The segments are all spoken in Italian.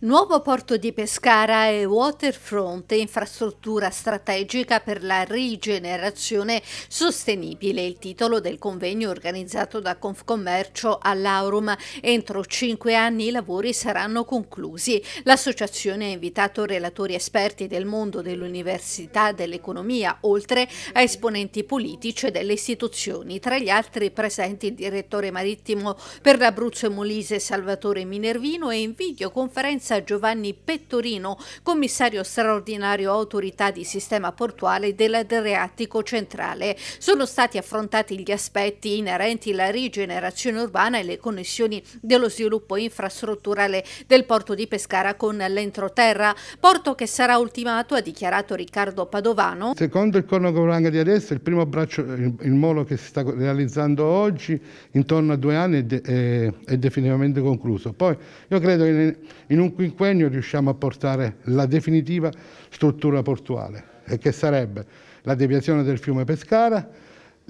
Nuovo porto di Pescara e waterfront, infrastruttura strategica per la rigenerazione sostenibile, il titolo del convegno organizzato da Confcommercio all'Aurum. Entro cinque anni i lavori saranno conclusi. L'associazione ha invitato relatori esperti del mondo dell'università, dell'economia, oltre a esponenti politici e delle istituzioni. Tra gli altri presenti il direttore marittimo per l'Abruzzo e Molise Salvatore Minervino e in videoconferenza presidenza Giovanni Pettorino, commissario straordinario autorità di sistema portuale dell'Adriatico centrale. Sono stati affrontati gli aspetti inerenti alla rigenerazione urbana e le connessioni dello sviluppo infrastrutturale del porto di Pescara con l'entroterra, porto che sarà ultimato, ha dichiarato Riccardo Padovano. Secondo il cronoprogramma di adesso, il primo braccio, il, il molo che si sta realizzando oggi, intorno a due anni, è, de, è, è definitivamente concluso. Poi io credo che in, in un quinquennio riusciamo a portare la definitiva struttura portuale, che sarebbe la deviazione del fiume Pescara,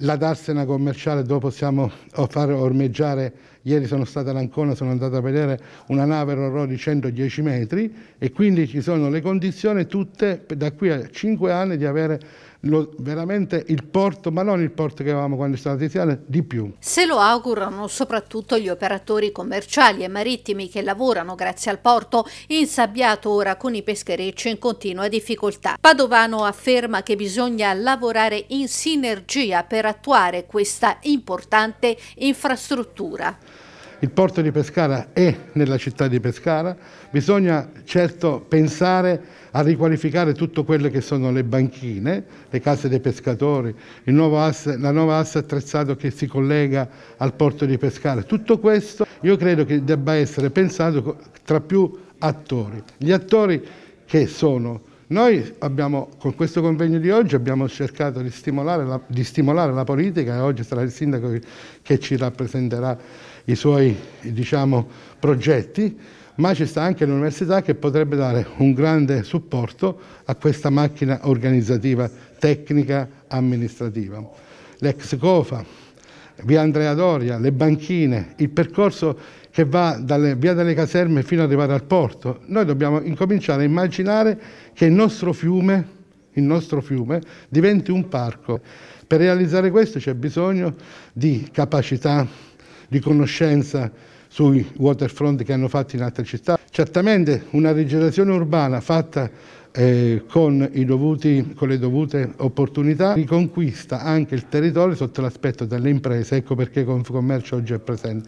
la darsena commerciale dove possiamo far ormeggiare, ieri sono stata ad Ancona, sono andato a vedere una nave Rorò di 110 metri e quindi ci sono le condizioni tutte da qui a 5 anni di avere lo, veramente il porto, ma non il porto che avevamo quando è stata Tiziana, di più. Se lo augurano soprattutto gli operatori commerciali e marittimi che lavorano grazie al porto, insabbiato ora con i pescherecci in continua difficoltà. Padovano afferma che bisogna lavorare in sinergia per attuare questa importante infrastruttura. Il porto di Pescara è nella città di Pescara, bisogna certo pensare a riqualificare tutte quelle che sono le banchine, le case dei pescatori, asse, la nuova asse attrezzata che si collega al porto di Pescara. Tutto questo io credo che debba essere pensato tra più attori. Gli attori che sono noi abbiamo, con questo convegno di oggi abbiamo cercato di stimolare, la, di stimolare la politica e oggi sarà il sindaco che, che ci rappresenterà i suoi diciamo, progetti ma ci sta anche l'università che potrebbe dare un grande supporto a questa macchina organizzativa, tecnica, amministrativa. L'ex COFA, via Andrea Doria, le banchine, il percorso che va dalle, via delle caserme fino ad arrivare al porto. Noi dobbiamo incominciare a immaginare che il nostro fiume, il nostro fiume diventi un parco. Per realizzare questo c'è bisogno di capacità, di conoscenza, sui waterfront che hanno fatto in altre città. Certamente una rigenerazione urbana fatta eh, con, dovuti, con, le dovute opportunità riconquista anche il territorio sotto l'aspetto delle imprese, ecco perché Confcommercio oggi è presente.